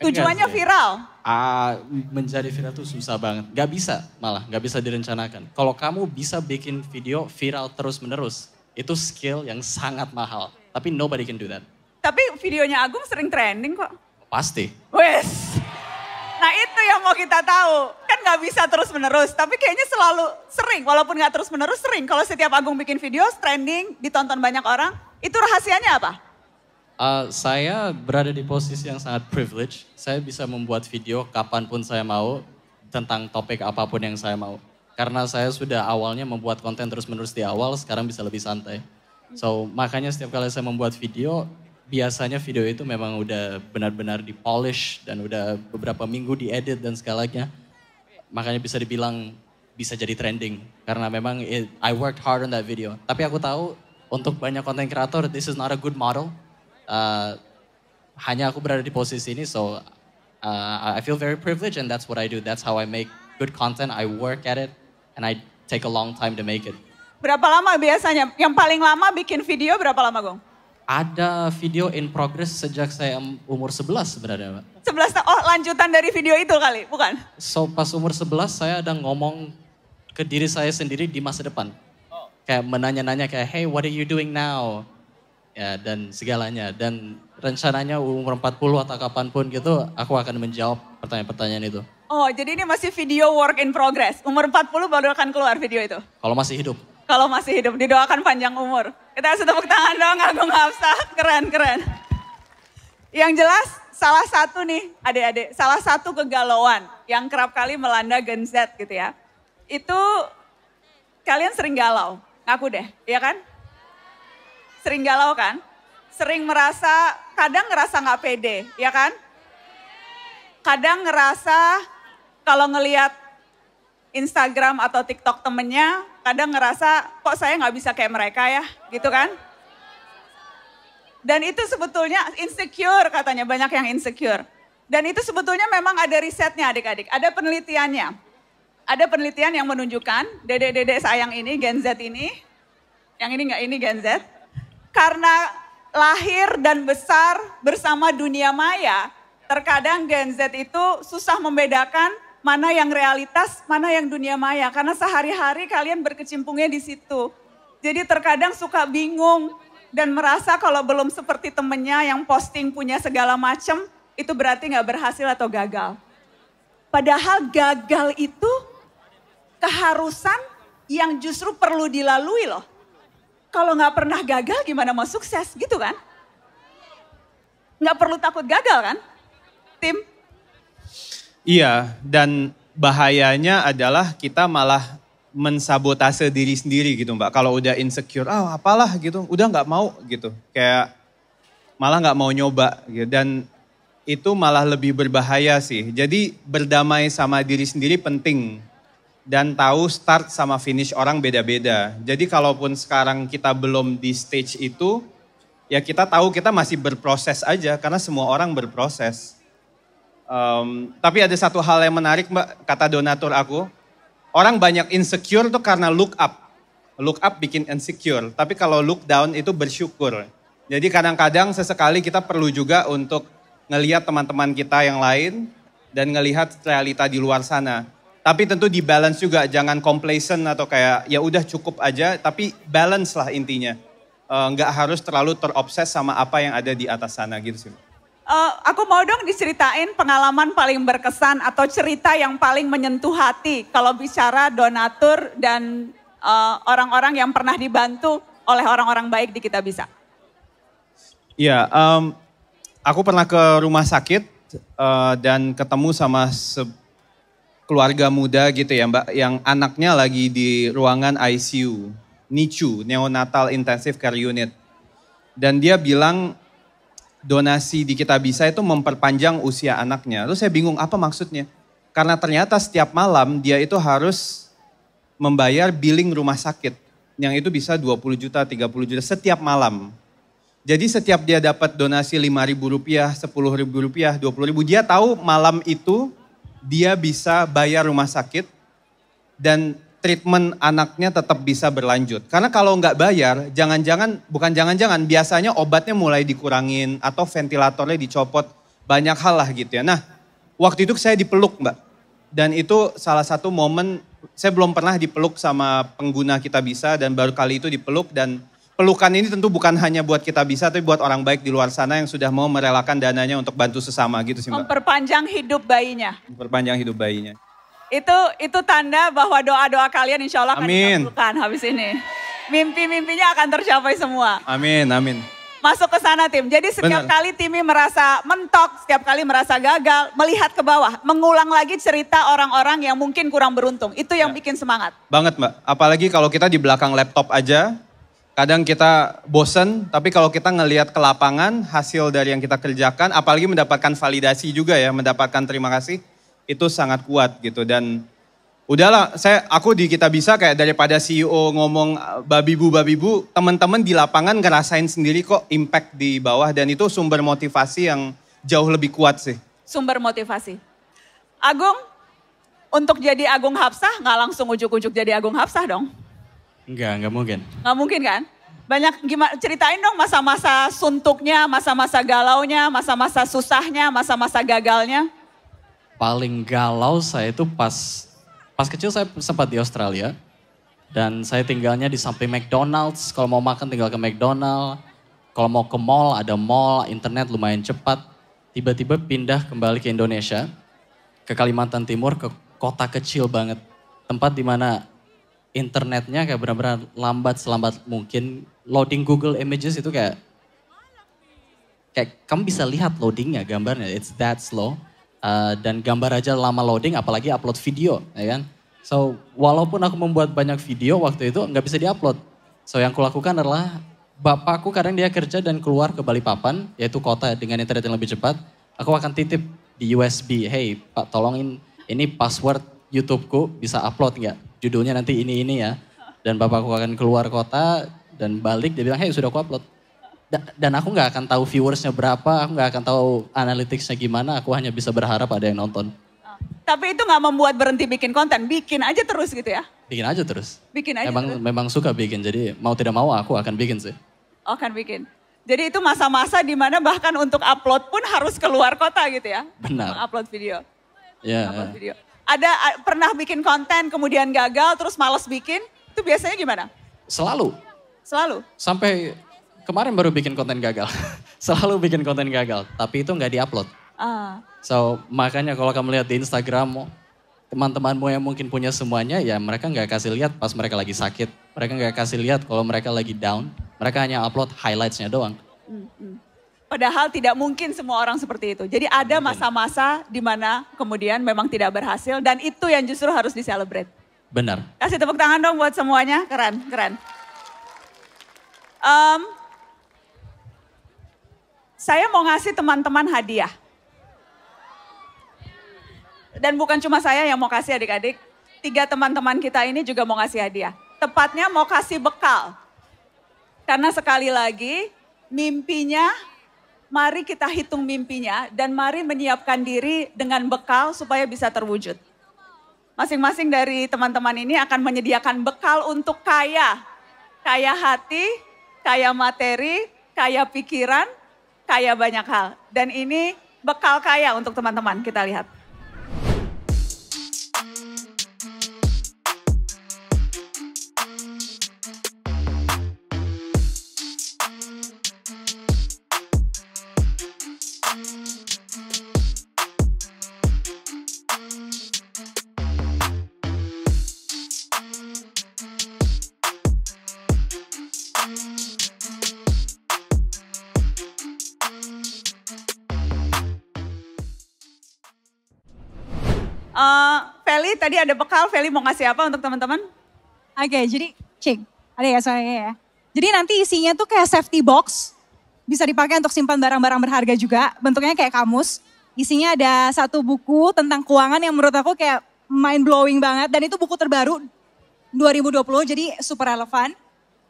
Tujuannya viral. Ah, menjadi viral tuh susah banget. nggak bisa malah, nggak bisa direncanakan. Kalau kamu bisa bikin video viral terus menerus, itu skill yang sangat mahal. Tapi nobody can do that. Tapi videonya Agung sering trending kok. Pasti. Wes. Nah itu yang mau kita tahu. Kan gak bisa terus menerus. Tapi kayaknya selalu sering. Walaupun gak terus menerus sering. Kalau setiap Agung bikin video trending, ditonton banyak orang. Itu rahasianya apa? Uh, saya berada di posisi yang sangat privilege. Saya bisa membuat video kapanpun saya mau. Tentang topik apapun yang saya mau. Karena saya sudah awalnya membuat konten terus menerus di awal. Sekarang bisa lebih santai. So makanya setiap kali saya membuat video biasanya video itu memang udah benar-benar di polish dan udah beberapa minggu diedit dan segalanya. Makanya bisa dibilang bisa jadi trending karena memang it, I worked hard on that video. Tapi aku tahu untuk banyak konten kreator this is not a good model. Uh, hanya aku berada di posisi ini so uh, I feel very privileged and that's what I do. That's how I make good content. I work at it and I take a long time to make it. Berapa lama biasanya? Yang paling lama bikin video berapa lama, Gong? Ada video in progress sejak saya um, umur 11 sebenarnya, Pak. 11 tahun. Oh, lanjutan dari video itu kali, bukan? So, pas umur 11 saya ada ngomong ke diri saya sendiri di masa depan. Kayak menanya-nanya kayak, "Hey, what are you doing now?" Ya, dan segalanya. Dan rencananya umur 40 atau kapan pun gitu, aku akan menjawab pertanyaan-pertanyaan itu. Oh, jadi ini masih video work in progress. Umur 40 baru akan keluar video itu? Kalau masih hidup kalau masih hidup. Didoakan panjang umur. Kita harus tepuk tangan dong Agung usah. Keren, keren. Yang jelas salah satu nih adik-adik, salah satu kegalauan yang kerap kali melanda Gen Z gitu ya. Itu kalian sering galau, ngaku deh, ya kan? Sering galau kan? Sering merasa, kadang ngerasa nggak pede, ya kan? Kadang ngerasa kalau ngelihat Instagram atau TikTok temennya kadang ngerasa kok saya nggak bisa kayak mereka ya gitu kan. Dan itu sebetulnya insecure katanya banyak yang insecure. Dan itu sebetulnya memang ada risetnya adik-adik, ada penelitiannya. Ada penelitian yang menunjukkan dedek-dedek sayang ini, Gen Z ini, yang ini nggak ini Gen Z, karena lahir dan besar bersama dunia maya, terkadang Gen Z itu susah membedakan mana yang realitas, mana yang dunia maya. Karena sehari-hari kalian berkecimpungnya di situ. Jadi terkadang suka bingung dan merasa kalau belum seperti temennya yang posting punya segala macam, itu berarti nggak berhasil atau gagal. Padahal gagal itu keharusan yang justru perlu dilalui loh. Kalau nggak pernah gagal gimana mau sukses gitu kan? Nggak perlu takut gagal kan? Tim, Iya, dan bahayanya adalah kita malah mensabotase diri sendiri gitu mbak. Kalau udah insecure, ah oh, apalah gitu, udah nggak mau gitu. Kayak malah nggak mau nyoba gitu. Dan itu malah lebih berbahaya sih. Jadi berdamai sama diri sendiri penting. Dan tahu start sama finish orang beda-beda. Jadi kalaupun sekarang kita belum di stage itu, ya kita tahu kita masih berproses aja karena semua orang berproses. Um, tapi ada satu hal yang menarik mbak, kata donatur aku. Orang banyak insecure tuh karena look up. Look up bikin insecure, tapi kalau look down itu bersyukur. Jadi kadang-kadang sesekali kita perlu juga untuk ngelihat teman-teman kita yang lain dan ngelihat realita di luar sana. Tapi tentu di balance juga, jangan complacent atau kayak ya udah cukup aja, tapi balance lah intinya. Eh, nggak harus terlalu terobses sama apa yang ada di atas sana gitu sih uh, aku mau dong diceritain pengalaman paling berkesan atau cerita yang paling menyentuh hati kalau bicara donatur dan eh, orang-orang uh, yang pernah dibantu oleh orang-orang baik di kita bisa. Iya, um, aku pernah ke rumah sakit uh, dan ketemu sama keluarga muda gitu ya mbak, yang anaknya lagi di ruangan ICU, NICU, Neonatal Intensive Care Unit. Dan dia bilang donasi di kita bisa itu memperpanjang usia anaknya. Terus saya bingung apa maksudnya? Karena ternyata setiap malam dia itu harus membayar billing rumah sakit yang itu bisa 20 juta, 30 juta setiap malam. Jadi setiap dia dapat donasi 5 ribu rupiah, 10 ribu rupiah, 20 ribu, dia tahu malam itu dia bisa bayar rumah sakit dan treatment anaknya tetap bisa berlanjut. Karena kalau nggak bayar, jangan-jangan, bukan jangan-jangan, biasanya obatnya mulai dikurangin atau ventilatornya dicopot, banyak hal lah gitu ya. Nah, waktu itu saya dipeluk mbak. Dan itu salah satu momen, saya belum pernah dipeluk sama pengguna kita bisa dan baru kali itu dipeluk dan pelukan ini tentu bukan hanya buat kita bisa, tapi buat orang baik di luar sana yang sudah mau merelakan dananya untuk bantu sesama gitu sih mbak. Memperpanjang hidup bayinya. Memperpanjang hidup bayinya itu itu tanda bahwa doa-doa kalian insya Allah akan amin. habis ini. Mimpi-mimpinya akan tercapai semua. Amin, amin. Masuk ke sana tim. Jadi setiap Bener. kali timi merasa mentok, setiap kali merasa gagal, melihat ke bawah, mengulang lagi cerita orang-orang yang mungkin kurang beruntung. Itu yang ya. bikin semangat. Banget mbak. Apalagi kalau kita di belakang laptop aja, kadang kita bosen. Tapi kalau kita ngelihat ke lapangan, hasil dari yang kita kerjakan, apalagi mendapatkan validasi juga ya, mendapatkan terima kasih itu sangat kuat gitu dan udahlah saya aku di kita bisa kayak daripada CEO ngomong eh, babi bu babi bu teman-teman di lapangan ngerasain sendiri kok impact di bawah dan itu sumber motivasi yang jauh lebih kuat sih sumber motivasi Agung untuk jadi Agung Hapsah nggak langsung ujuk-ujuk jadi Agung Hapsah dong nggak nggak mungkin. nggak mungkin kan? Banyak gimana ceritain dong masa-masa suntuknya, masa-masa galaunya, masa-masa susahnya, masa-masa gagalnya paling galau saya itu pas pas kecil saya sempat di Australia dan saya tinggalnya di samping McDonald's. Kalau mau makan tinggal ke McDonald's. Kalau mau ke mall ada mall, internet lumayan cepat. Tiba-tiba pindah kembali ke Indonesia, ke Kalimantan Timur, ke kota kecil banget. Tempat di mana internetnya kayak benar-benar lambat selambat mungkin. Loading Google Images itu kayak kayak kamu bisa lihat loadingnya gambarnya, it's that slow uh, dan gambar aja lama loading apalagi upload video ya kan so walaupun aku membuat banyak video waktu itu nggak bisa diupload so yang kulakukan adalah bapakku kadang dia kerja dan keluar ke Bali Papan yaitu kota dengan internet yang lebih cepat aku akan titip di USB hey pak tolongin ini password YouTubeku bisa upload nggak judulnya nanti ini ini ya dan bapakku akan keluar kota dan balik dia bilang hey sudah aku upload dan aku nggak akan tahu viewersnya berapa, aku nggak akan tahu analyticsnya gimana, aku hanya bisa berharap ada yang nonton. Oh, tapi itu nggak membuat berhenti bikin konten, bikin aja terus gitu ya? Bikin aja terus. Bikin aja. Emang terus. memang suka bikin, jadi mau tidak mau aku akan bikin sih. Oh, akan bikin. Jadi itu masa-masa di mana bahkan untuk upload pun harus keluar kota gitu ya? Benar. Upload video. Iya. Yeah, upload yeah. video. Ada pernah bikin konten kemudian gagal terus males bikin, itu biasanya gimana? Selalu. Selalu. Sampai Kemarin baru bikin konten gagal. Selalu bikin konten gagal, tapi itu nggak diupload. Uh. So makanya kalau kamu lihat di Instagram teman-temanmu yang mungkin punya semuanya ya mereka nggak kasih lihat pas mereka lagi sakit mereka nggak kasih lihat kalau mereka lagi down mereka hanya upload highlightsnya doang hmm, hmm. padahal tidak mungkin semua orang seperti itu jadi ada masa-masa di mana kemudian memang tidak berhasil dan itu yang justru harus diselebrate benar kasih tepuk tangan dong buat semuanya keren keren um, saya mau ngasih teman-teman hadiah. Dan bukan cuma saya yang mau kasih adik-adik. Tiga teman-teman kita ini juga mau ngasih hadiah. Tepatnya mau kasih bekal. Karena sekali lagi mimpinya mari kita hitung mimpinya dan mari menyiapkan diri dengan bekal supaya bisa terwujud. Masing-masing dari teman-teman ini akan menyediakan bekal untuk kaya. Kaya hati, kaya materi, kaya pikiran, kaya banyak hal. Dan ini bekal kaya untuk teman-teman, kita lihat. tadi ada bekal, Feli mau ngasih apa untuk teman-teman? Oke, okay, jadi cek. Ada ya soalnya ya. Jadi nanti isinya tuh kayak safety box. Bisa dipakai untuk simpan barang-barang berharga juga. Bentuknya kayak kamus. Isinya ada satu buku tentang keuangan yang menurut aku kayak mind blowing banget. Dan itu buku terbaru 2020, jadi super relevan.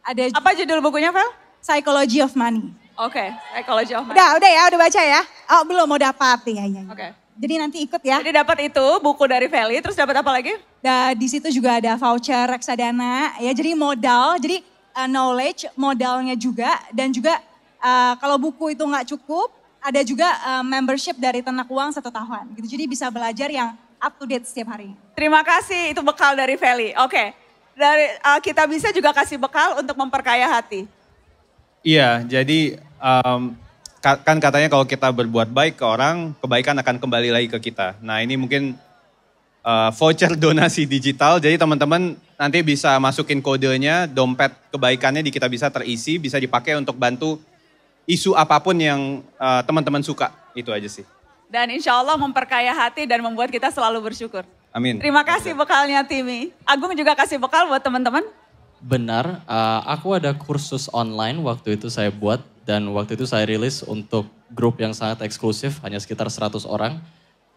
Ada Apa judul bukunya, Fel? Psychology of Money. Oke, okay, Psychology of Money. Udah, udah ya, udah baca ya. Oh, belum mau dapat. ya, ya. Iya. Oke. Okay. Jadi nanti ikut ya. Jadi dapat itu buku dari Feli, terus dapat apa lagi? Nah, di situ juga ada voucher reksadana ya. Jadi modal, jadi uh, knowledge modalnya juga dan juga uh, kalau buku itu nggak cukup, ada juga uh, membership dari Tenak Uang satu tahun. Gitu. Jadi bisa belajar yang up to date setiap hari. Terima kasih itu bekal dari Feli. Oke. Okay. Dari uh, kita bisa juga kasih bekal untuk memperkaya hati. Iya, jadi um, kan katanya kalau kita berbuat baik ke orang, kebaikan akan kembali lagi ke kita. Nah ini mungkin uh, voucher donasi digital, jadi teman-teman nanti bisa masukin kodenya, dompet kebaikannya di kita bisa terisi, bisa dipakai untuk bantu isu apapun yang uh, teman-teman suka. Itu aja sih. Dan insya Allah memperkaya hati dan membuat kita selalu bersyukur. Amin. Terima kasih bekalnya Timi. Agung juga kasih bekal buat teman-teman. Benar, uh, aku ada kursus online waktu itu saya buat dan waktu itu saya rilis untuk grup yang sangat eksklusif, hanya sekitar 100 orang.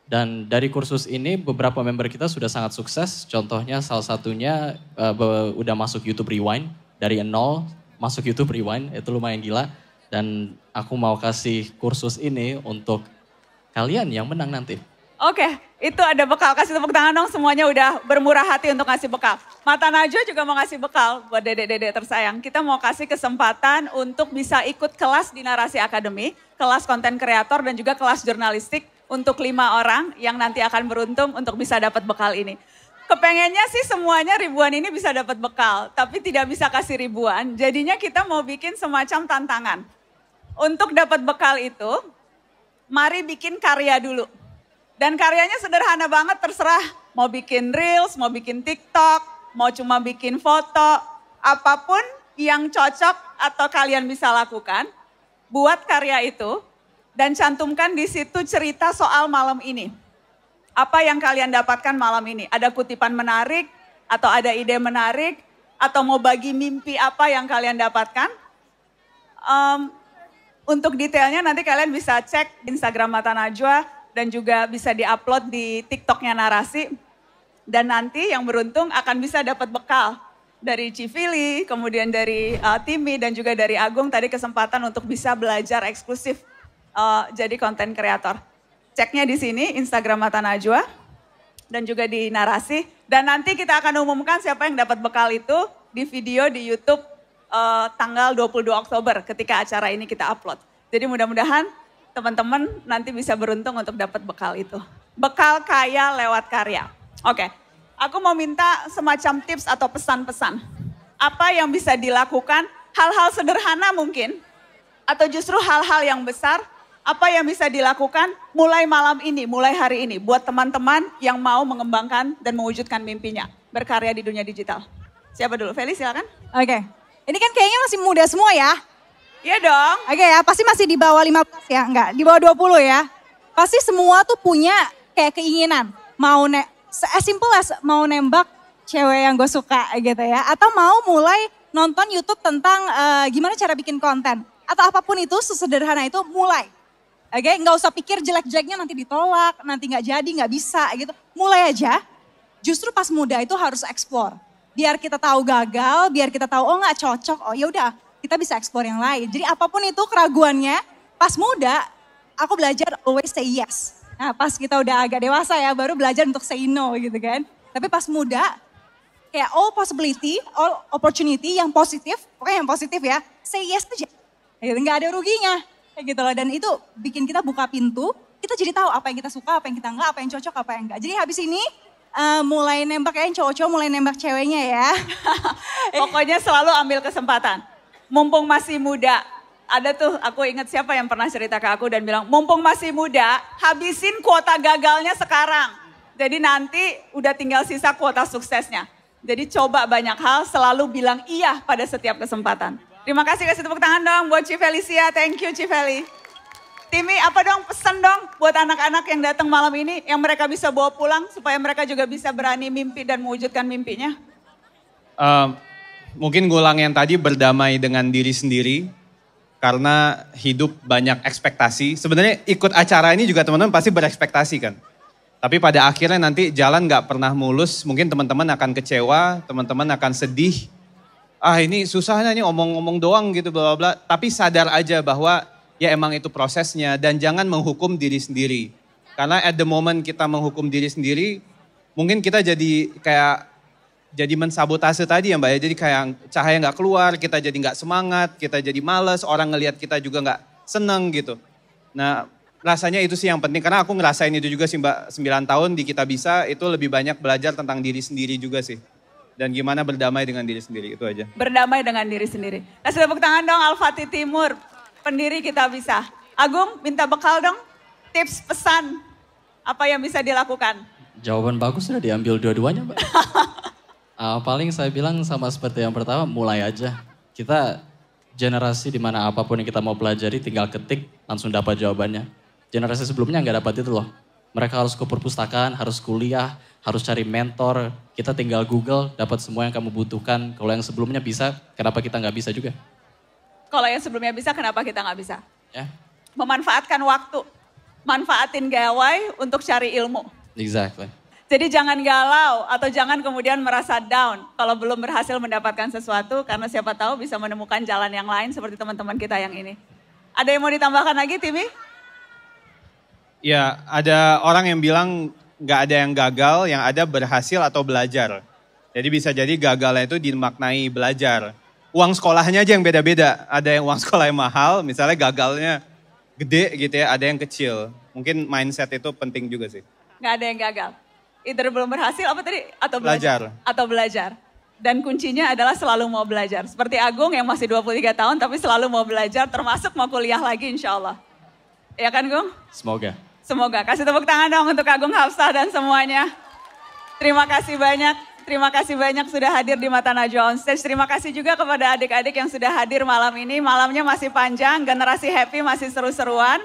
Dan dari kursus ini beberapa member kita sudah sangat sukses, contohnya salah satunya uh, udah masuk YouTube Rewind, dari nol masuk YouTube Rewind, itu lumayan gila. Dan aku mau kasih kursus ini untuk kalian yang menang nanti. Oke, itu ada bekal. Kasih tepuk tangan dong semuanya udah bermurah hati untuk kasih bekal. Mata Najwa juga mau kasih bekal buat dedek-dedek tersayang. Kita mau kasih kesempatan untuk bisa ikut kelas di Narasi Akademi, kelas konten kreator dan juga kelas jurnalistik untuk lima orang yang nanti akan beruntung untuk bisa dapat bekal ini. Kepengennya sih semuanya ribuan ini bisa dapat bekal, tapi tidak bisa kasih ribuan. Jadinya kita mau bikin semacam tantangan. Untuk dapat bekal itu, mari bikin karya dulu dan karyanya sederhana banget terserah mau bikin reels, mau bikin TikTok, mau cuma bikin foto, apapun yang cocok atau kalian bisa lakukan, buat karya itu dan cantumkan di situ cerita soal malam ini. Apa yang kalian dapatkan malam ini? Ada kutipan menarik atau ada ide menarik atau mau bagi mimpi apa yang kalian dapatkan? Um, untuk detailnya nanti kalian bisa cek Instagram Mata Najwa dan juga bisa diupload di TikToknya Narasi. Dan nanti yang beruntung akan bisa dapat bekal dari Civili, kemudian dari uh, Timi dan juga dari Agung tadi kesempatan untuk bisa belajar eksklusif uh, jadi konten kreator. Ceknya di sini Instagram Mata Najwa dan juga di Narasi. Dan nanti kita akan umumkan siapa yang dapat bekal itu di video di YouTube uh, tanggal 22 Oktober ketika acara ini kita upload. Jadi mudah-mudahan teman-teman nanti bisa beruntung untuk dapat bekal itu. Bekal kaya lewat karya. Oke, okay. aku mau minta semacam tips atau pesan-pesan. Apa yang bisa dilakukan, hal-hal sederhana mungkin, atau justru hal-hal yang besar, apa yang bisa dilakukan mulai malam ini, mulai hari ini, buat teman-teman yang mau mengembangkan dan mewujudkan mimpinya, berkarya di dunia digital. Siapa dulu? Feli silakan. Oke, okay. ini kan kayaknya masih muda semua ya. Iya dong. Oke okay, ya, pasti masih di bawah 15 ya, enggak, di bawah 20 ya. Pasti semua tuh punya kayak keinginan, mau ne as simple as mau nembak cewek yang gue suka gitu ya, atau mau mulai nonton YouTube tentang uh, gimana cara bikin konten atau apapun itu sesederhana itu mulai. Oke, okay? nggak usah pikir jelek-jeleknya nanti ditolak, nanti nggak jadi, nggak bisa gitu. Mulai aja. Justru pas muda itu harus explore. Biar kita tahu gagal, biar kita tahu oh nggak cocok, oh ya udah kita bisa explore yang lain. Jadi apapun itu keraguannya, pas muda aku belajar always say yes. Nah pas kita udah agak dewasa ya baru belajar untuk say no gitu kan. Tapi pas muda kayak all possibility, all opportunity yang positif, pokoknya yang positif ya, say yes aja. Gitu, nggak ada ruginya. Kayak gitu loh, dan itu bikin kita buka pintu, kita jadi tahu apa yang kita suka, apa yang kita enggak, apa yang cocok, apa yang enggak. Jadi habis ini uh, mulai nembak ya cowok-cowok mulai nembak ceweknya ya. Pokoknya selalu ambil kesempatan mumpung masih muda. Ada tuh, aku ingat siapa yang pernah cerita ke aku dan bilang, mumpung masih muda, habisin kuota gagalnya sekarang. Jadi nanti udah tinggal sisa kuota suksesnya. Jadi coba banyak hal, selalu bilang iya pada setiap kesempatan. Terima kasih, kasih tepuk tangan dong buat Ci Felicia. Thank you Ci Feli. Timmy, apa dong pesan dong buat anak-anak yang datang malam ini, yang mereka bisa bawa pulang supaya mereka juga bisa berani mimpi dan mewujudkan mimpinya? Um, mungkin ngulang yang tadi berdamai dengan diri sendiri karena hidup banyak ekspektasi. Sebenarnya ikut acara ini juga teman-teman pasti berekspektasi kan. Tapi pada akhirnya nanti jalan nggak pernah mulus, mungkin teman-teman akan kecewa, teman-teman akan sedih. Ah ini susahnya ini omong-omong doang gitu bla bla. Tapi sadar aja bahwa ya emang itu prosesnya dan jangan menghukum diri sendiri. Karena at the moment kita menghukum diri sendiri, mungkin kita jadi kayak jadi mensabotase tadi ya mbak ya. Jadi kayak cahaya nggak keluar, kita jadi nggak semangat, kita jadi males, orang ngelihat kita juga nggak seneng gitu. Nah rasanya itu sih yang penting karena aku ngerasain itu juga sih mbak 9 tahun di kita bisa itu lebih banyak belajar tentang diri sendiri juga sih dan gimana berdamai dengan diri sendiri itu aja berdamai dengan diri sendiri Kasih tepuk tangan dong Al Timur pendiri kita bisa Agung minta bekal dong tips pesan apa yang bisa dilakukan jawaban bagus sudah diambil dua-duanya mbak Uh, paling saya bilang sama seperti yang pertama, mulai aja. Kita generasi di mana apapun yang kita mau pelajari tinggal ketik langsung dapat jawabannya. Generasi sebelumnya nggak dapat itu loh. Mereka harus ke perpustakaan, harus kuliah, harus cari mentor. Kita tinggal Google, dapat semua yang kamu butuhkan. Kalau yang sebelumnya bisa, kenapa kita nggak bisa juga? Kalau yang sebelumnya bisa, kenapa kita nggak bisa? Ya. Memanfaatkan waktu, manfaatin gawai untuk cari ilmu. Exactly. Jadi jangan galau atau jangan kemudian merasa down kalau belum berhasil mendapatkan sesuatu karena siapa tahu bisa menemukan jalan yang lain seperti teman-teman kita yang ini. Ada yang mau ditambahkan lagi, Timmy? Ya, ada orang yang bilang nggak ada yang gagal, yang ada berhasil atau belajar. Jadi bisa jadi gagalnya itu dimaknai belajar. Uang sekolahnya aja yang beda-beda. Ada yang uang sekolah yang mahal, misalnya gagalnya gede gitu ya, ada yang kecil. Mungkin mindset itu penting juga sih. Nggak ada yang gagal either belum berhasil apa tadi atau belajar. belajar. Atau belajar. Dan kuncinya adalah selalu mau belajar. Seperti Agung yang masih 23 tahun tapi selalu mau belajar termasuk mau kuliah lagi insya Allah. Ya kan Gung? Semoga. Semoga. Kasih tepuk tangan dong untuk Agung Hafsah dan semuanya. Terima kasih banyak. Terima kasih banyak sudah hadir di Mata Najwa On Stage. Terima kasih juga kepada adik-adik yang sudah hadir malam ini. Malamnya masih panjang, generasi happy masih seru-seruan.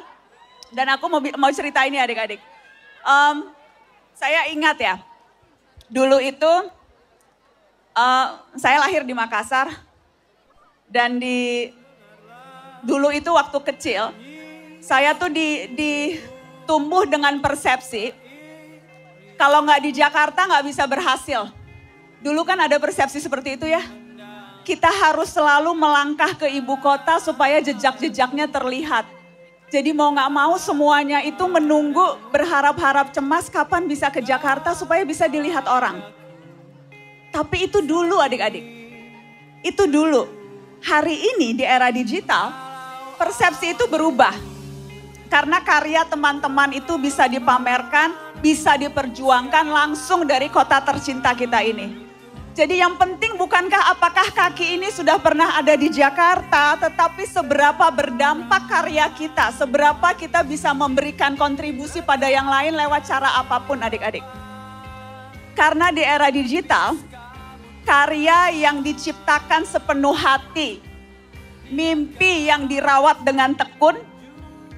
Dan aku mau, mau cerita ini adik-adik. Um, saya ingat ya, dulu itu uh, saya lahir di Makassar dan di dulu itu waktu kecil saya tuh di, ditumbuh dengan persepsi kalau nggak di Jakarta nggak bisa berhasil. Dulu kan ada persepsi seperti itu ya. Kita harus selalu melangkah ke ibu kota supaya jejak-jejaknya terlihat jadi mau nggak mau semuanya itu menunggu berharap-harap cemas kapan bisa ke Jakarta supaya bisa dilihat orang. Tapi itu dulu adik-adik. Itu dulu. Hari ini di era digital persepsi itu berubah. Karena karya teman-teman itu bisa dipamerkan, bisa diperjuangkan langsung dari kota tercinta kita ini. Jadi yang penting bukankah apakah kaki ini sudah pernah ada di Jakarta, tetapi seberapa berdampak karya kita, seberapa kita bisa memberikan kontribusi pada yang lain lewat cara apapun adik-adik. Karena di era digital, karya yang diciptakan sepenuh hati, mimpi yang dirawat dengan tekun,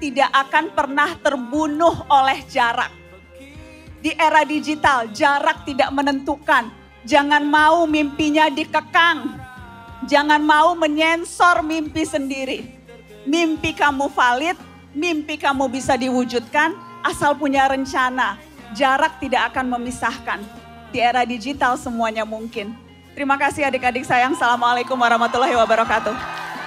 tidak akan pernah terbunuh oleh jarak. Di era digital, jarak tidak menentukan Jangan mau mimpinya dikekang. Jangan mau menyensor mimpi sendiri. Mimpi kamu valid, mimpi kamu bisa diwujudkan asal punya rencana. Jarak tidak akan memisahkan. Di era digital semuanya mungkin. Terima kasih adik-adik sayang. Assalamualaikum warahmatullahi wabarakatuh.